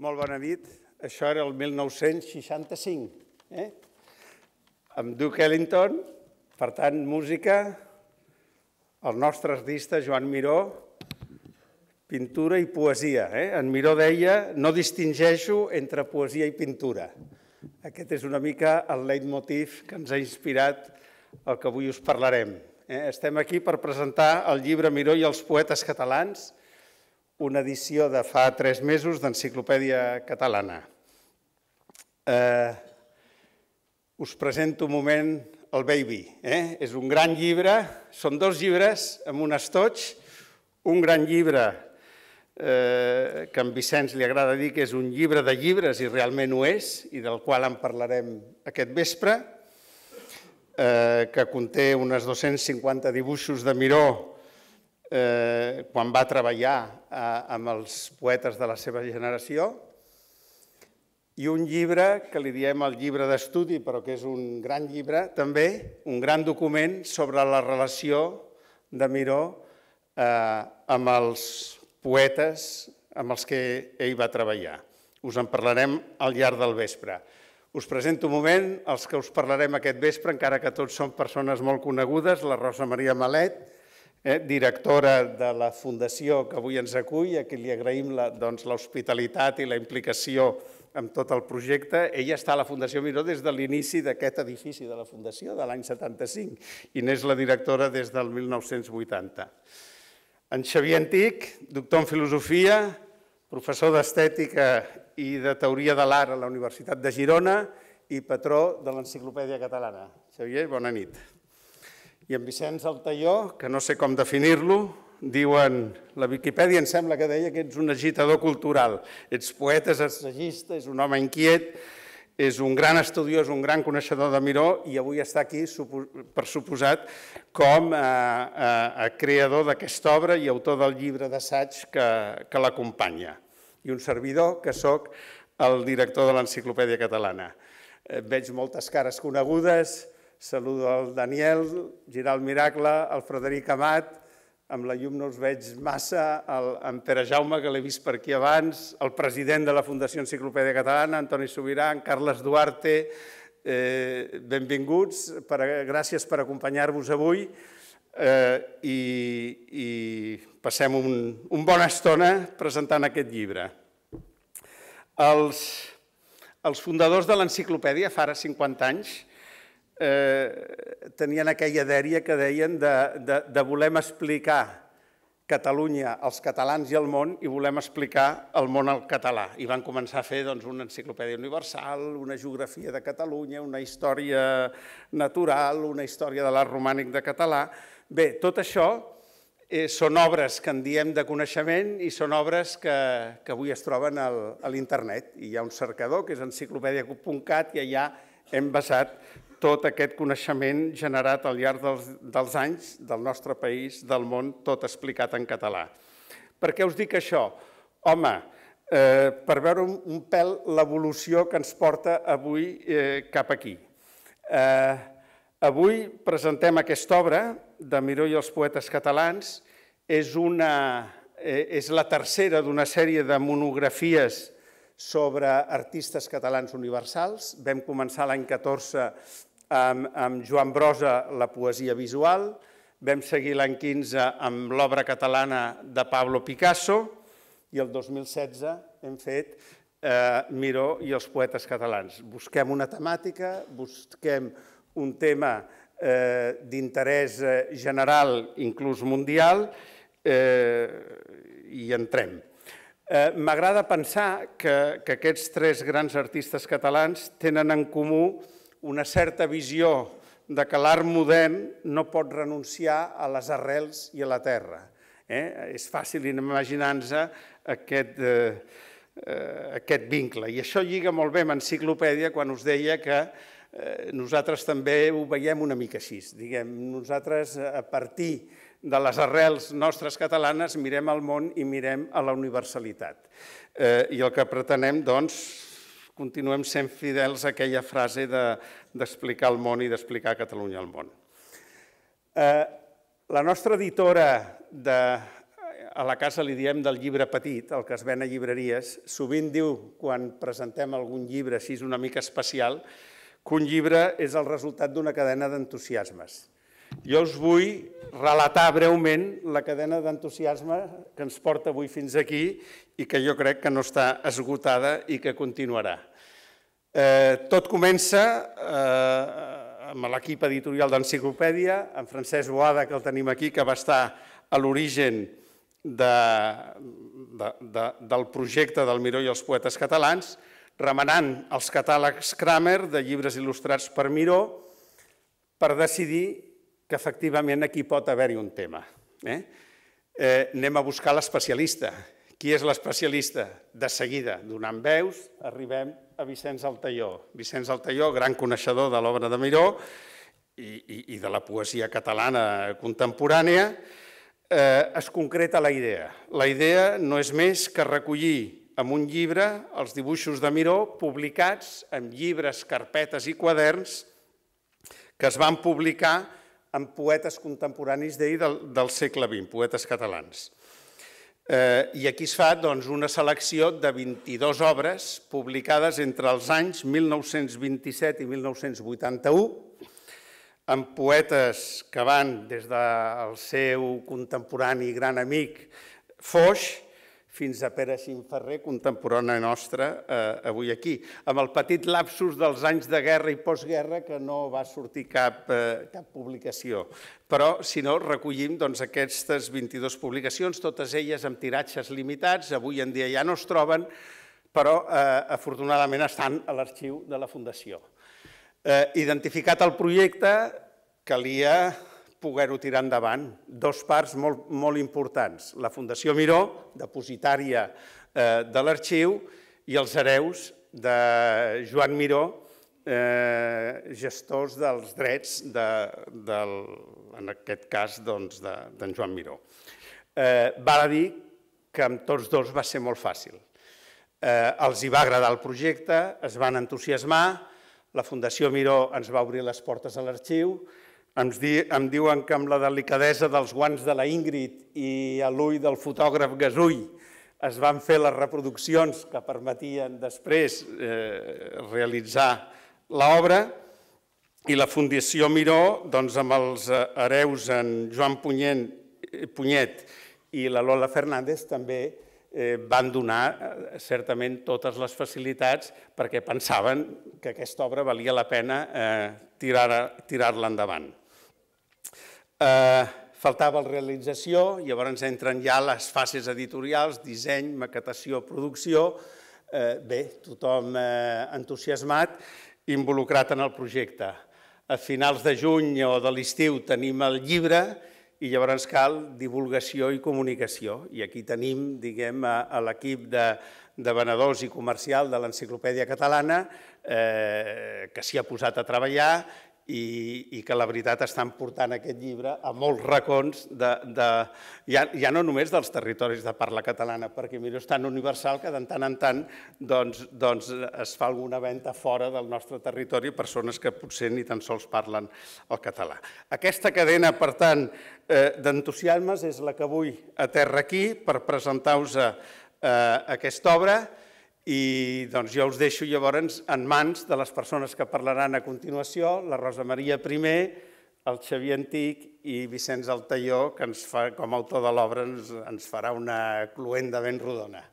Molt bona nit. Això era el 1965. Eh? Amb Duke Ellington, per tant, música, el nostre artista Joan Miró, pintura i poesia. Eh? En Miró deia, no distingeixo entre poesia i pintura. Aquest és una mica el leitmotiv que ens ha inspirat el que avui us parlarem. Eh? Estem aquí per presentar el llibre Miró i els poetes catalans, una edició de fa tres mesos d'Enciclopèdia Catalana. Eh, us presento un moment el Baby. Eh? És un gran llibre, són dos llibres amb un estoig, un gran llibre eh, que a en Vicenç li agrada dir que és un llibre de llibres i realment ho és, i del qual en parlarem aquest vespre, eh, que conté unes 250 dibuixos de Miró eh, quan va treballar eh, amb els poetes de la seva generació, i un llibre que li diem el llibre d'estudi, però que és un gran llibre, també un gran document sobre la relació de Miró eh, amb els poetes amb els que ell va treballar. Us en parlarem al llarg del vespre. Us presento un moment els que us parlarem aquest vespre, encara que tots són persones molt conegudes, la Rosa Maria Malet, Eh, directora de la Fundació que avui ens acull, a qui li agraïm doncs, l'hospitalitat doncs, i la implicació amb tot el projecte. Ella està a la Fundació Miró des de l'inici d'aquest edifici de la Fundació, de l'any 75, i n'és la directora des del 1980. En Xavier Antic, doctor en Filosofia, professor d'Estètica i de Teoria de l'Art a la Universitat de Girona i patró de l'Enciclopèdia Catalana. Xavier, bona nit i en Vicenç Altaió, que no sé com definir-lo, diuen, la Viquipèdia em sembla que deia que ets un agitador cultural, ets poeta, és assagista, és un home inquiet, és un gran estudiós, un gran coneixedor de Miró i avui està aquí, per suposat, com a, a, a creador d'aquesta obra i autor del llibre d'assaig que, que l'acompanya. I un servidor que sóc el director de l'Enciclopèdia Catalana. Eh, veig moltes cares conegudes, Saludo al Daniel, girar el miracle, al Frederic Amat, amb la llum no els veig massa, el, en Pere Jaume, que l'he vist per aquí abans, el president de la Fundació Enciclopèdia Catalana, Antoni Sobirà, en Carles Duarte, eh, benvinguts, per, gràcies per acompanyar-vos avui eh, i, i passem un, un bona estona presentant aquest llibre. Els, els fundadors de l'enciclopèdia, fa ara 50 anys, eh, tenien aquella dèria que deien de, de, de volem explicar Catalunya als catalans i al món i volem explicar el món al català. I van començar a fer doncs, una enciclopèdia universal, una geografia de Catalunya, una història natural, una història de l'art romànic de català. Bé, tot això eh, són obres que en diem de coneixement i són obres que, que avui es troben al, a l'internet. I hi ha un cercador, que és enciclopèdia.cat, i allà hem basat tot aquest coneixement generat al llarg dels, dels anys del nostre país, del món, tot explicat en català. Per què us dic això? Home, eh, per veure un, un pèl l'evolució que ens porta avui eh, cap aquí. Eh, avui presentem aquesta obra de Miró i els poetes catalans. És, una, eh, és la tercera d'una sèrie de monografies sobre artistes catalans universals. Vam començar l'any 14 amb, amb Joan Brosa, la poesia visual, vam seguir l'any 15 amb l'obra catalana de Pablo Picasso i el 2016 hem fet eh, Miró i els poetes catalans. Busquem una temàtica, busquem un tema eh, d'interès eh, general, inclús mundial, eh, i entrem. Eh, M'agrada pensar que, que aquests tres grans artistes catalans tenen en comú eh, una certa visió de que l'art modern no pot renunciar a les arrels i a la terra. Eh? És fàcil imaginar-nos aquest, eh, eh, aquest vincle. I això lliga molt bé amb enciclopèdia quan us deia que eh, nosaltres també ho veiem una mica així. Diguem, nosaltres eh, a partir de les arrels nostres catalanes mirem al món i mirem a la universalitat. Eh, I el que pretenem, doncs, continuem sent fidels a aquella frase d'explicar el món i d'explicar Catalunya al món. Eh, la nostra editora de, a la casa li diem del llibre petit, el que es ven a llibreries, sovint diu, quan presentem algun llibre així una mica especial, que un llibre és el resultat d'una cadena d'entusiasmes. Jo us vull relatar breument la cadena d'entusiasme que ens porta avui fins aquí i que jo crec que no està esgotada i que continuarà. Eh, tot comença eh, amb l'equip editorial d'Enciclopèdia, en Francesc Boada, que el tenim aquí, que va estar a l'origen de, de, de, del projecte del Miró i els poetes catalans, remenant els catàlegs Kramer de llibres il·lustrats per Miró, per decidir que efectivament aquí pot haver-hi un tema. Eh? Eh, anem a buscar l'especialista qui és l'especialista? De seguida, donant veus, arribem a Vicenç Altaió. Vicenç Altaió, gran coneixedor de l'obra de Miró i, i, i de la poesia catalana contemporània, eh, es concreta la idea. La idea no és més que recollir en un llibre els dibuixos de Miró publicats en llibres, carpetes i quaderns que es van publicar amb poetes contemporanis d'ell del, del segle XX, poetes catalans. Eh, I aquí es fa doncs, una selecció de 22 obres publicades entre els anys 1927 i 1981, amb poetes que van des del seu contemporani gran amic Foix fins a Pere Ximferrer, contemporana nostra, eh, avui aquí, amb el petit lapsus dels anys de guerra i postguerra que no va sortir cap, eh, cap publicació. Però, si no, recollim doncs, aquestes 22 publicacions, totes elles amb tiratges limitats, avui en dia ja no es troben, però eh, afortunadament estan a l'arxiu de la Fundació. Eh, identificat el projecte, calia poder-ho tirar endavant. Dos parts molt, molt importants. La Fundació Miró, depositària eh, de l'arxiu, i els hereus de Joan Miró, eh, gestors dels drets, de, del, en aquest cas, d'en doncs, de, Joan Miró. Eh, val a dir que amb tots dos va ser molt fàcil. Eh, els hi va agradar el projecte, es van entusiasmar, la Fundació Miró ens va obrir les portes a l'arxiu, em, diuen que amb la delicadesa dels guants de la Ingrid i a l'ull del fotògraf Gasull es van fer les reproduccions que permetien després eh, realitzar l'obra i la Fundació Miró, doncs, amb els eh, hereus en Joan Punyent, eh, Punyet i la Lola Fernández també eh, van donar certament totes les facilitats perquè pensaven que aquesta obra valia la pena eh, tirar-la endavant. Eh, faltava la realització, llavors entren ja les fases editorials, disseny, maquetació, producció, eh, bé, tothom eh, entusiasmat, involucrat en el projecte. A finals de juny o de l'estiu tenim el llibre i llavors cal divulgació i comunicació. I aquí tenim, diguem, a, a l'equip de, de venedors i comercial de l'Enciclopèdia Catalana eh, que s'hi ha posat a treballar i, i que la veritat estan portant aquest llibre a molts racons, de, de, ja, ja no només dels territoris de parla catalana, perquè mira, és tan universal que de tant en tant doncs, doncs es fa alguna venda fora del nostre territori a persones que potser ni tan sols parlen el català. Aquesta cadena, per tant, eh, d'entusiasmes és la que avui aterra aquí per presentar-vos eh, aquesta obra, i doncs jo us deixo llavors en mans de les persones que parlaran a continuació, la Rosa Maria I, el Xavier Antic i Vicenç Altaió, que ens fa, com a autor de l'obra ens, ens farà una cluenda ben rodona.